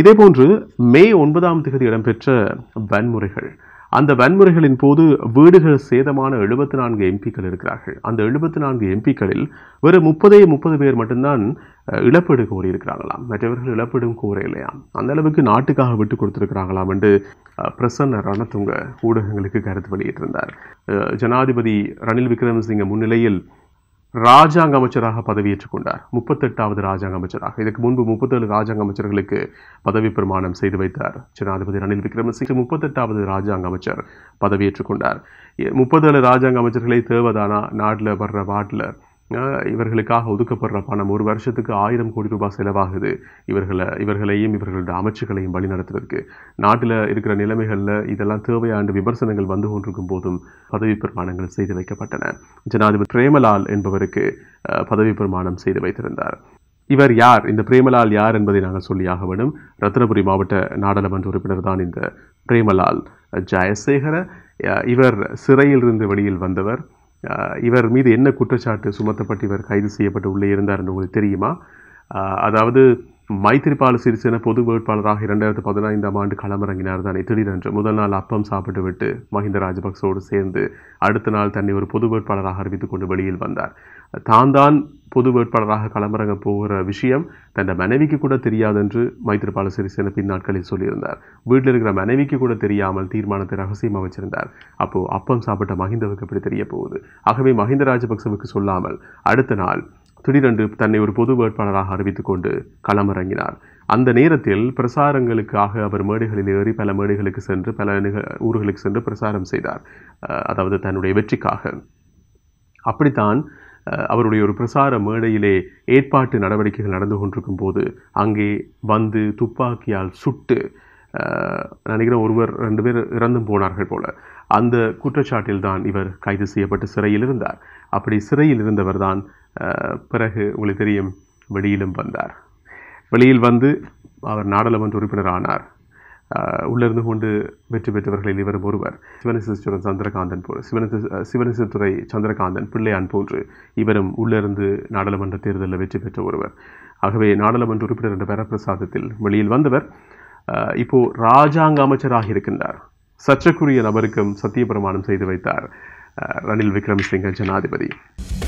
இதே போன்று மே ஒன்பதாம் தேதி இடம்பெற்ற வன்முறைகள் அந்த வன்முறைகளின் போது வீடுகள் சேதமான எழுபத்தி நான்கு எம்பிக்கள் இருக்கிறார்கள் அந்த எழுபத்தி நான்கு எம்பிக்களில் வெறும் முப்பதே முப்பது பேர் மட்டும்தான் இழப்பீடு கோரி இருக்கிறாங்களாம் மற்றவர்கள் இழப்பீடும் கோர இல்லையாம் அந்த அளவுக்கு நாட்டுக்காக விட்டு கொடுத்துருக்கிறாங்களாம் என்று பிரசன்ன ரணத்துங்க ஊடகங்களுக்கு கருத்து வெளியிட்டிருந்தார் ஜனாதிபதி ரணில் விக்ரமசிங்க முன்னிலையில் ராஜாங்க அமைச்சராக பதவியேற்றுக் கொண்டார் முப்பத்தெட்டாவது ராஜாங்க அமைச்சராக இதற்கு முன்பு முப்பத்தேழு ராஜாங்க அமைச்சர்களுக்கு பதவி பிரமாணம் செய்து வைத்தார் ஜனாதிபதி ரணில் விக்ரமசிங்க முப்பத்தெட்டாவது ராஜாங்க அமைச்சர் பதவியேற்றுக் கொண்டார் முப்பத்தேழு ராஜாங்க அமைச்சர்களை தேவைதானா நாட்டில் வர்ற வாட்டில் இவர்களுக்காக ஒதுக்கப்படுற பணம் ஒரு வருஷத்துக்கு ஆயிரம் கோடி ரூபாய் செலவாகுது இவர்களை இவர்களையும் இவர்களுடைய அமைச்சுகளையும் வழி நடத்துவதற்கு நாட்டில் இருக்கிற நிலைமைகளில் இதெல்லாம் தேவையாண்டு விமர்சனங்கள் வந்து கொண்டிருக்கும் போதும் பதவி பிரமாணங்கள் செய்து வைக்கப்பட்டன ஜனாதிபதி பிரேமலால் என்பவருக்கு பதவி பிரமாணம் செய்து வைத்திருந்தார் இவர் யார் இந்த பிரேமலால் யார் என்பதை நாங்கள் சொல்லியாக வேண்டும் ரத்னபுரி மாவட்ட நாடாளுமன்ற உறுப்பினர் தான் இந்த பிரேமலால் ஜெயசேகர இவர் சிறையில் இருந்து வெளியில் வந்தவர் இவர் மீது என்ன குற்றச்சாட்டு சுமத்தப்பட்டு இவர் கைது செய்யப்பட்டு உள்ளே இருந்தார் என்று உங்களுக்கு தெரியுமா அதாவது மைத்திரிபால சிறிசேன பொது வேட்பாளராக இரண்டாயிரத்தி பதினைந்தாம் ஆண்டு களமிறங்கினார் தானே திடீரென்று முதல் நாள் அப்பம் சாப்பிட்டு விட்டு மஹிந்த ராஜபக்சோடு சேர்ந்து அடுத்த நாள் தன்னை ஒரு பொது வேட்பாளராக அறிவித்துக் கொண்டு வெளியில் வந்தார் தான் தான் பொது வேட்பாளராக களமிறங்க போகிற விஷயம் தன் மனைவிக்கு கூட தெரியாதென்று மைத்திரிபால சிறிசேன பின் நாட்களில் சொல்லியிருந்தார் வீட்டில் இருக்கிற மனைவிக்கு கூட தெரியாமல் தீர்மானத்தை ரகசியமாக வச்சிருந்தார் அப்போ அப்பம் சாப்பிட்ட மஹிந்தவுக்கு எப்படி தெரிய போகுது ஆகவே மஹிந்த ராஜபக்சவுக்கு சொல்லாமல் அடுத்த நாள் திடீரென்று தன்னை ஒரு பொது வேட்பாளராக அறிவித்துக்கொண்டு களமிறங்கினார் அந்த நேரத்தில் பிரசாரங்களுக்காக அவர் மேடைகளில் ஏறி பல மேடைகளுக்கு சென்று பல ஊர்களுக்கு சென்று பிரசாரம் செய்தார் அதாவது தன்னுடைய வெற்றிக்காக அப்படித்தான் அவருடைய ஒரு பிரசார மேடையிலே ஏற்பாட்டு நடவடிக்கைகள் நடந்து கொண்டிருக்கும் போது அங்கே வந்து துப்பாக்கியால் சுட்டு நினைக்கிறேன் ஒருவர் ரெண்டு பேர் இறந்தும் போனார்கள் போல அந்த குற்றச்சாட்டில் தான் இவர் கைது செய்யப்பட்டு சிறையில் இருந்தார் அப்படி சிறையில் இருந்தவர் தான் பிறகு உங்களுக்கு தெரியும் வெளியிலும் வந்தார் வெளியில் வந்து அவர் நாடாளுமன்ற உறுப்பினர் ஆனார் உள்ளிருந்து கொண்டு வெற்றி பெற்றவர்களில் இவரும் ஒருவர் சிவனசிசுரம் சந்திரகாந்தன் போல் சிவனசி சிவனசித்துறை சந்திரகாந்தன் பிள்ளையான் போன்று இவரும் உள்ளிருந்து நாடாளுமன்ற தேர்தலில் வெற்றி பெற்ற ஒருவர் ஆகவே நாடாளுமன்ற உறுப்பினர் என்ற வரப்பிரசாதத்தில் வெளியில் வந்தவர் இப்போது ராஜாங்க அமைச்சராக இருக்கின்றார் சர்ச்சைக்குரிய நபருக்கும் சத்தியபிரமாணம் செய்து வைத்தார் ரணில் விக்ரமசிங்க ஜனாதிபதி